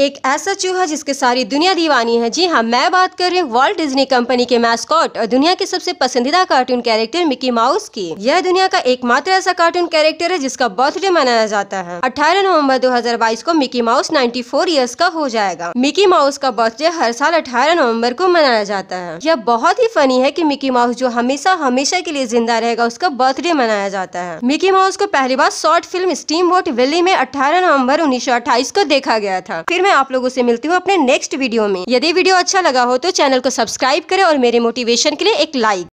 एक ऐसा चूहा जिसके सारी दुनिया दीवानी है जी हाँ मैं बात कर रही हूँ वर्ल्ड डिज्नी कंपनी के मैस्कॉट और दुनिया के सबसे पसंदीदा कार्टून कैरेक्टर मिकी माउस की यह दुनिया का एकमात्र ऐसा कार्टून कैरेक्टर है जिसका बर्थडे मनाया जाता है 18 नवंबर 2022 को मिकी माउस 94 फोर ईयर्स का हो जाएगा मिकी माउस का बर्थडे हर साल अठारह नवम्बर को मनाया जाता है यह बहुत ही फनी है की मिकी माउस जो हमेशा हमेशा के लिए जिंदा रहेगा उसका बर्थडे मनाया जाता है मिकी माउस को पहली बार शॉर्ट फिल्म स्टीम बोट में अठारह नवम्बर उन्नीस को देखा गया था फिर मैं आप लोगों से मिलती हूँ अपने नेक्स्ट वीडियो में यदि वीडियो अच्छा लगा हो तो चैनल को सब्सक्राइब करें और मेरे मोटिवेशन के लिए एक लाइक